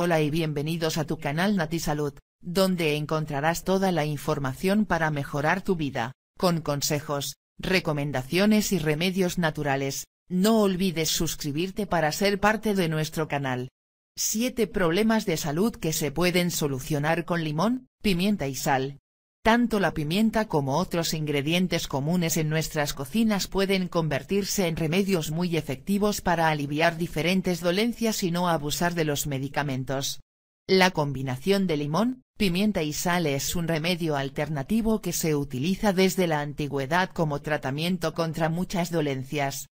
Hola y bienvenidos a tu canal NatiSalud, Salud, donde encontrarás toda la información para mejorar tu vida, con consejos, recomendaciones y remedios naturales. No olvides suscribirte para ser parte de nuestro canal. 7 problemas de salud que se pueden solucionar con limón, pimienta y sal. Tanto la pimienta como otros ingredientes comunes en nuestras cocinas pueden convertirse en remedios muy efectivos para aliviar diferentes dolencias y no abusar de los medicamentos. La combinación de limón, pimienta y sal es un remedio alternativo que se utiliza desde la antigüedad como tratamiento contra muchas dolencias.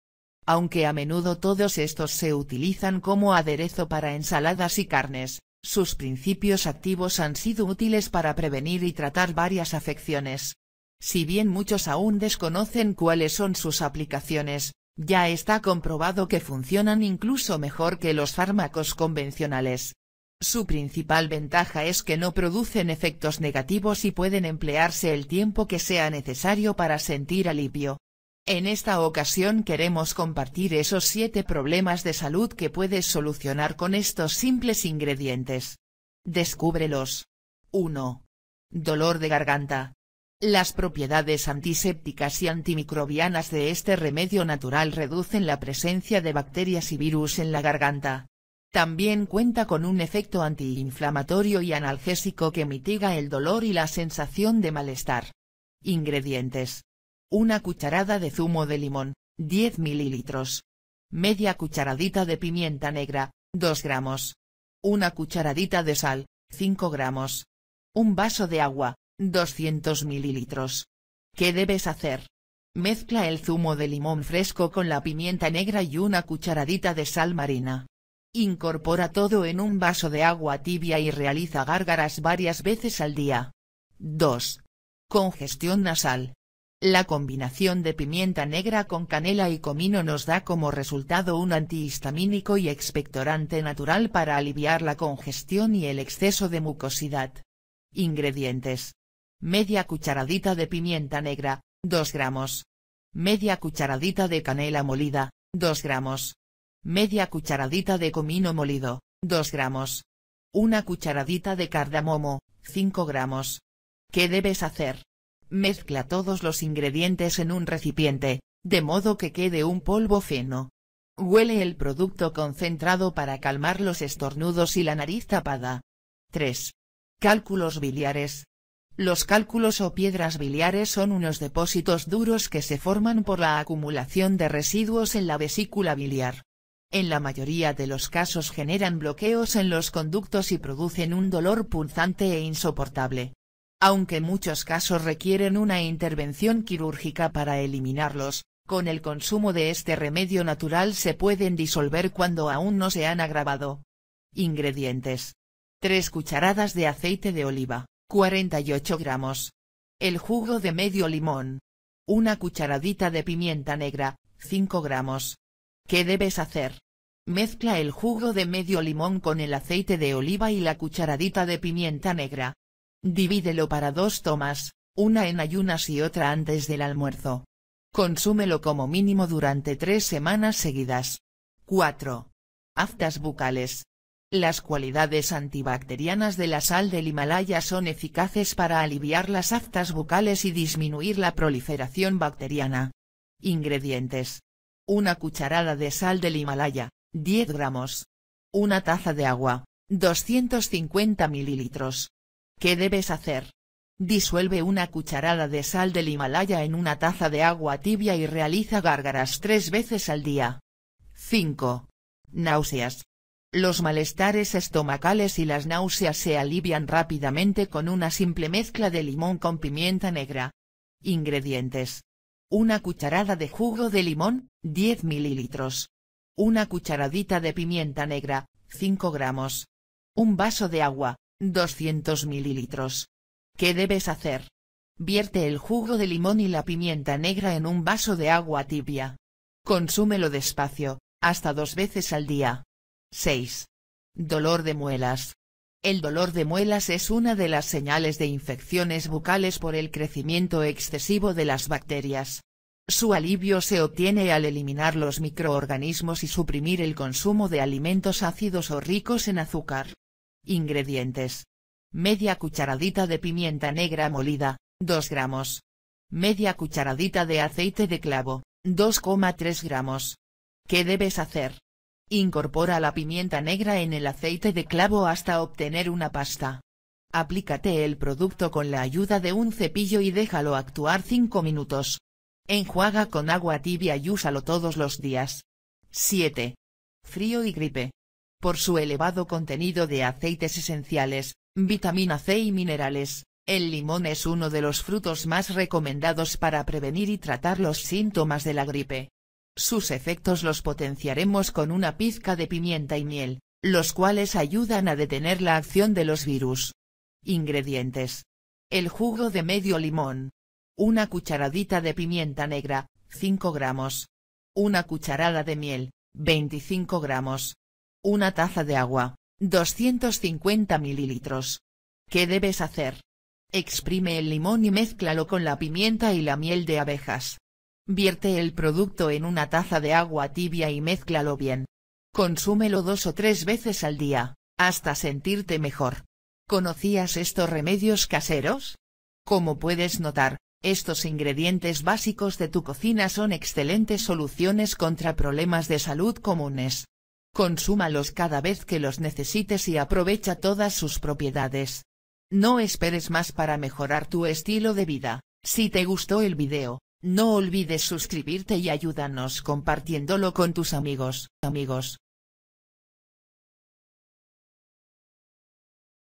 Aunque a menudo todos estos se utilizan como aderezo para ensaladas y carnes, sus principios activos han sido útiles para prevenir y tratar varias afecciones. Si bien muchos aún desconocen cuáles son sus aplicaciones, ya está comprobado que funcionan incluso mejor que los fármacos convencionales. Su principal ventaja es que no producen efectos negativos y pueden emplearse el tiempo que sea necesario para sentir alivio. En esta ocasión queremos compartir esos 7 problemas de salud que puedes solucionar con estos simples ingredientes. Descúbrelos. 1. Dolor de garganta. Las propiedades antisépticas y antimicrobianas de este remedio natural reducen la presencia de bacterias y virus en la garganta. También cuenta con un efecto antiinflamatorio y analgésico que mitiga el dolor y la sensación de malestar. Ingredientes. Una cucharada de zumo de limón, 10 mililitros. Media cucharadita de pimienta negra, 2 gramos. Una cucharadita de sal, 5 gramos. Un vaso de agua, 200 mililitros. ¿Qué debes hacer? Mezcla el zumo de limón fresco con la pimienta negra y una cucharadita de sal marina. Incorpora todo en un vaso de agua tibia y realiza gárgaras varias veces al día. 2. Congestión nasal. La combinación de pimienta negra con canela y comino nos da como resultado un antihistamínico y expectorante natural para aliviar la congestión y el exceso de mucosidad. Ingredientes. Media cucharadita de pimienta negra, 2 gramos. Media cucharadita de canela molida, 2 gramos. Media cucharadita de comino molido, 2 gramos. Una cucharadita de cardamomo, 5 gramos. ¿Qué debes hacer? Mezcla todos los ingredientes en un recipiente, de modo que quede un polvo fino. Huele el producto concentrado para calmar los estornudos y la nariz tapada. 3. Cálculos biliares. Los cálculos o piedras biliares son unos depósitos duros que se forman por la acumulación de residuos en la vesícula biliar. En la mayoría de los casos generan bloqueos en los conductos y producen un dolor punzante e insoportable aunque muchos casos requieren una intervención quirúrgica para eliminarlos, con el consumo de este remedio natural se pueden disolver cuando aún no se han agravado. Ingredientes. 3 cucharadas de aceite de oliva, 48 gramos. El jugo de medio limón. Una cucharadita de pimienta negra, 5 gramos. ¿Qué debes hacer? Mezcla el jugo de medio limón con el aceite de oliva y la cucharadita de pimienta negra, Divídelo para dos tomas, una en ayunas y otra antes del almuerzo. Consúmelo como mínimo durante tres semanas seguidas. 4. Aftas bucales. Las cualidades antibacterianas de la sal del Himalaya son eficaces para aliviar las aftas bucales y disminuir la proliferación bacteriana. Ingredientes. Una cucharada de sal del Himalaya, 10 gramos. Una taza de agua, 250 mililitros. ¿Qué debes hacer? Disuelve una cucharada de sal del Himalaya en una taza de agua tibia y realiza gárgaras tres veces al día. 5. Náuseas. Los malestares estomacales y las náuseas se alivian rápidamente con una simple mezcla de limón con pimienta negra. Ingredientes. Una cucharada de jugo de limón, 10 mililitros. Una cucharadita de pimienta negra, 5 gramos. Un vaso de agua, 200 mililitros. ¿Qué debes hacer? Vierte el jugo de limón y la pimienta negra en un vaso de agua tibia. Consúmelo despacio, hasta dos veces al día. 6. Dolor de muelas. El dolor de muelas es una de las señales de infecciones bucales por el crecimiento excesivo de las bacterias. Su alivio se obtiene al eliminar los microorganismos y suprimir el consumo de alimentos ácidos o ricos en azúcar. Ingredientes. Media cucharadita de pimienta negra molida, 2 gramos. Media cucharadita de aceite de clavo, 2,3 gramos. ¿Qué debes hacer? Incorpora la pimienta negra en el aceite de clavo hasta obtener una pasta. Aplícate el producto con la ayuda de un cepillo y déjalo actuar 5 minutos. Enjuaga con agua tibia y úsalo todos los días. 7. Frío y gripe por su elevado contenido de aceites esenciales, vitamina C y minerales, el limón es uno de los frutos más recomendados para prevenir y tratar los síntomas de la gripe. Sus efectos los potenciaremos con una pizca de pimienta y miel, los cuales ayudan a detener la acción de los virus. Ingredientes. El jugo de medio limón. Una cucharadita de pimienta negra, 5 gramos. Una cucharada de miel, 25 gramos. Una taza de agua, 250 mililitros. ¿Qué debes hacer? Exprime el limón y mézclalo con la pimienta y la miel de abejas. Vierte el producto en una taza de agua tibia y mézclalo bien. Consúmelo dos o tres veces al día, hasta sentirte mejor. ¿Conocías estos remedios caseros? Como puedes notar, estos ingredientes básicos de tu cocina son excelentes soluciones contra problemas de salud comunes consúmalos cada vez que los necesites y aprovecha todas sus propiedades. No esperes más para mejorar tu estilo de vida, si te gustó el video, no olvides suscribirte y ayúdanos compartiéndolo con tus amigos, amigos.